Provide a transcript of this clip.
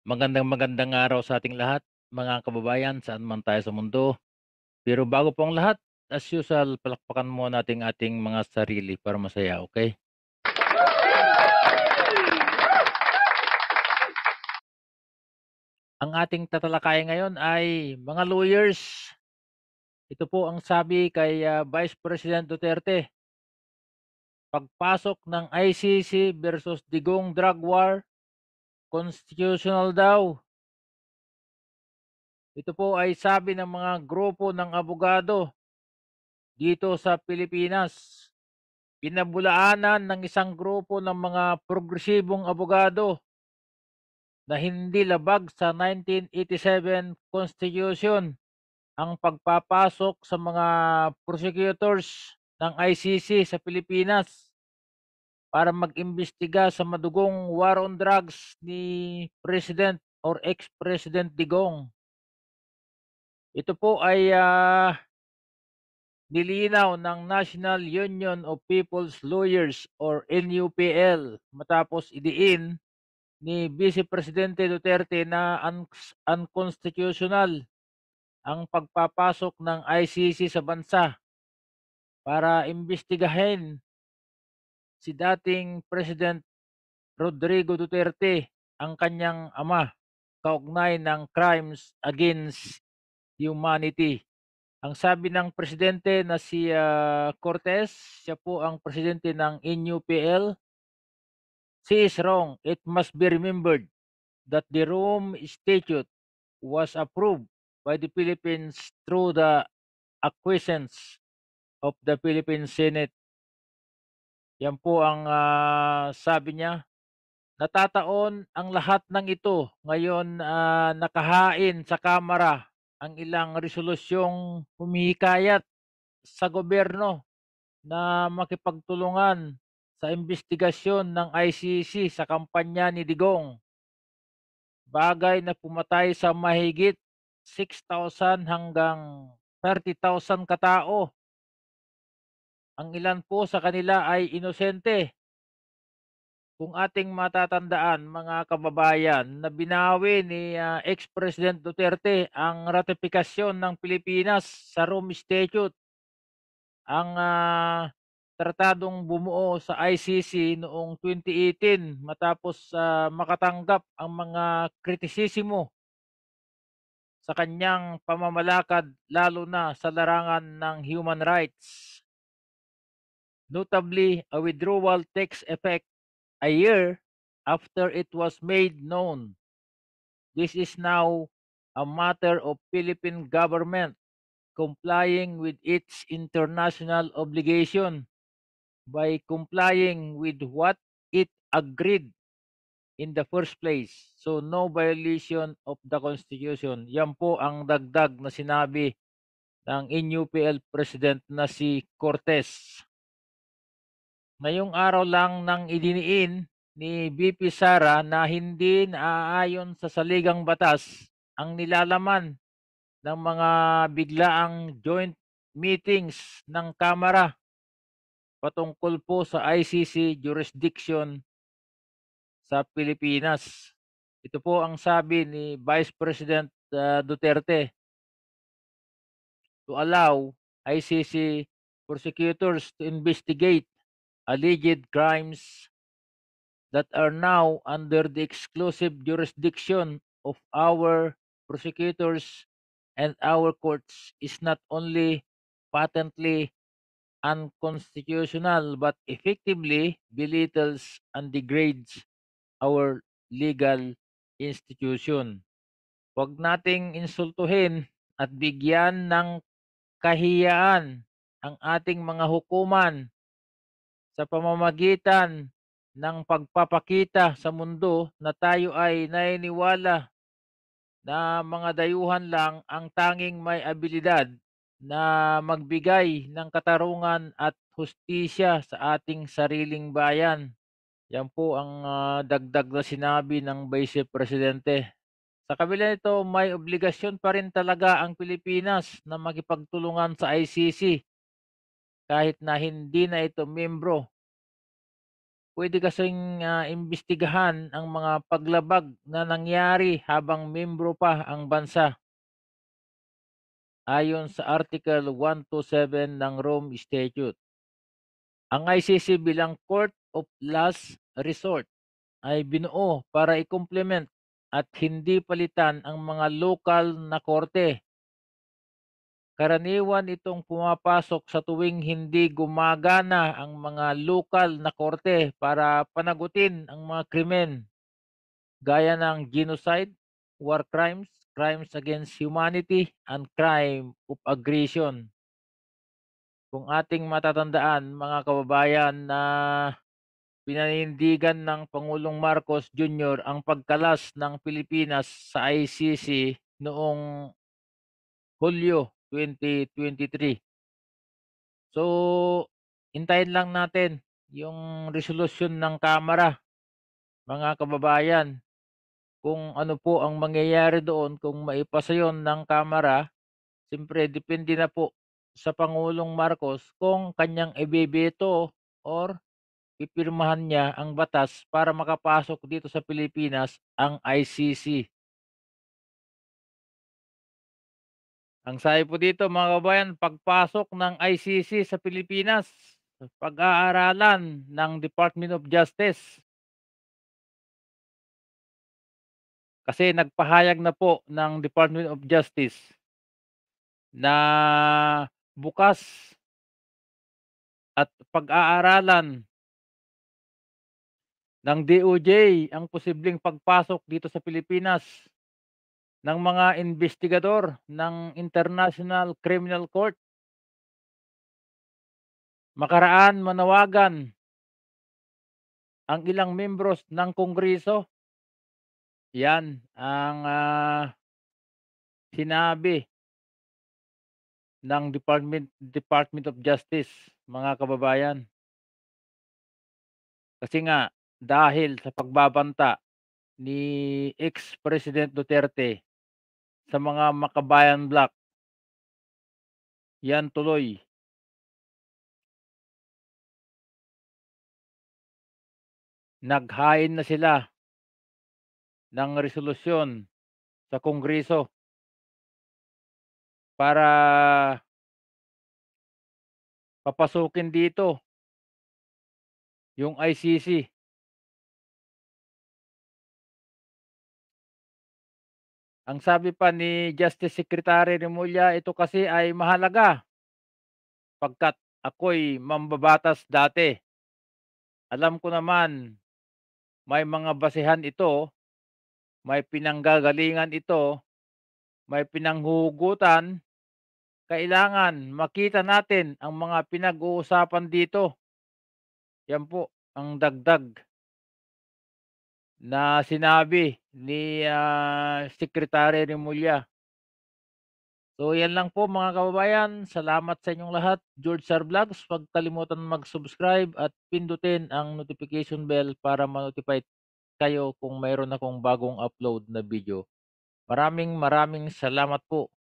Magandang magandang araw sa ating lahat, mga kababayan, saan man tayo sa mundo. Pero bago po ang lahat, as usual, palakpakan mo nating ating mga sarili para masaya, okay? Ang ating tatalakay ngayon ay mga lawyers. Ito po ang sabi kay uh, Vice President Duterte. Pagpasok ng ICC versus Digong Drug War, constitutional daw. Ito po ay sabi ng mga grupo ng abogado dito sa Pilipinas. Pinabulaanan ng isang grupo ng mga progresibong abogado na hindi labag sa 1987 Constitution ang pagpapasok sa mga prosecutors ng ICC sa Pilipinas para mag-imbestiga sa madugong war on drugs ni President or ex-President Digong. Ito po ay uh, nilinaw ng National Union of People's Lawyers or NUPL matapos idiin ni Vice Presidente Duterte na un- unconstitutional ang pagpapasok ng ICC sa bansa para imbestigahin si dating President Rodrigo Duterte ang kanyang ama kaugnay ng crimes against humanity. Ang sabi ng presidente na si uh, ah, Cortez, siya po ang presidente ng NUPL. She is wrong. It must be remembered that the Rome Statute was approved by the Philippines through the acquiescence of the Philippine Senate yan po ang uh, sabi niya. Natataon ang lahat ng ito. Ngayon uh, nakahain sa kamera ang ilang resolusyong humihikayat sa gobyerno na makipagtulungan sa investigasyon ng ICC e sa kampanya ni Digong. Bagay na pumatay sa mahigit 6,000 hanggang 30,000 katao ang ilan po sa kanila ay inosente. Kung ating matatandaan mga kababayan na binawi ni uh, ex-president Duterte ang ratifikasyon ng Pilipinas sa Rome Statute ang uh, ah, tratadong bumuo sa ICC noong 2018 matapos uh, makatanggap ang mga kritisismo sa kanyang pamamalakad lalo na sa larangan ng human rights. Notably, a withdrawal takes effect a year after it was made known. This is now a matter of Philippine government complying with its international obligation by complying with what it agreed in the first place. So no violation of the Constitution. Yan po ang dagdag na sinabi ng NUPL President na si Cortez ngayong araw lang nang idiniin ni VP Sara na hindi naaayon sa saligang batas ang nilalaman ng mga biglaang joint meetings ng Kamara patungkol po sa ICC jurisdiction sa Pilipinas. Ito po ang sabi ni Vice President ah, Duterte to allow ICC prosecutors to investigate alleged crimes that are now under the exclusive jurisdiction of our prosecutors and our courts is not only patently unconstitutional but effectively belittles and degrades our legal institution. Huwag nating insultuhin at bigyan ng kahiyaan ang ating mga hukuman sa pamamagitan ng pagpapakita sa mundo na tayo ay naniniwala na mga dayuhan lang ang tanging may abilidad na magbigay ng katarungan at hustisya sa ating sariling bayan. Yan po ang uh, dagdag na sinabi ng Vice Presidente. Sa kabila nito, may obligasyon pa rin talaga ang Pilipinas na makipagtulungan sa ICC kahit na hindi na ito membro. Pwede kasing uh, imbestigahan ang mga paglabag na nangyari habang membro pa ang bansa. Ayon sa Article 127 ng Rome Statute, ang ICC bilang court of last resort ay binuo para i-complement at hindi palitan ang mga local na korte Karaniwan itong pumapasok sa tuwing hindi gumagana ang mga lokal na korte para panagutin ang mga krimen gaya ng genocide, war crimes, crimes against humanity, and crime of aggression. Kung ating matatandaan mga kababayan na pinanindigan ng Pangulong Marcos Jr. ang pagkalas ng Pilipinas sa ICC noong Hulyo 2023. So, hintayin lang natin yung resolution ng Kamara, mga kababayan, kung ano po ang mangyayari doon, kung maipasa yon ng Kamara, siyempre depende na po sa Pangulong Marcos kung kanyang ibebeto or pipirmahan niya ang batas para makapasok dito sa Pilipinas ang ICC. Ang sayo po dito mga kabayan, pagpasok ng ICC sa Pilipinas, pag-aaralan ng Department of Justice. Kasi nagpahayag na po ng Department of Justice na bukas at pag-aaralan ng DOJ ang posibleng pagpasok dito sa Pilipinas ng mga investigador ng International Criminal Court. Makaraan manawagan ang ilang membros ng Kongreso. Yan ang uh, sinabi ng Department Department of Justice, mga kababayan. Kasi nga dahil sa pagbabanta ni ex-president Duterte sa mga makabayan block. Yan tuloy. Naghain na sila ng resolusyon sa Kongreso para papasukin dito yung ICC Ang sabi pa ni Justice Secretary Remulla, ito kasi ay mahalaga pagkat ako'y mambabatas dati. Alam ko naman may mga basehan ito, may pinanggagalingan ito, may pinanghugutan. Kailangan makita natin ang mga pinag-uusapan dito. Yan po ang dagdag na sinabi ni uh, ah, Secretary Rimulya. So yan lang po mga kababayan. Salamat sa inyong lahat. George Sar Vlogs, huwag kalimutan mag-subscribe at pindutin ang notification bell para ma-notify kayo kung mayroon akong bagong upload na video. Maraming maraming salamat po.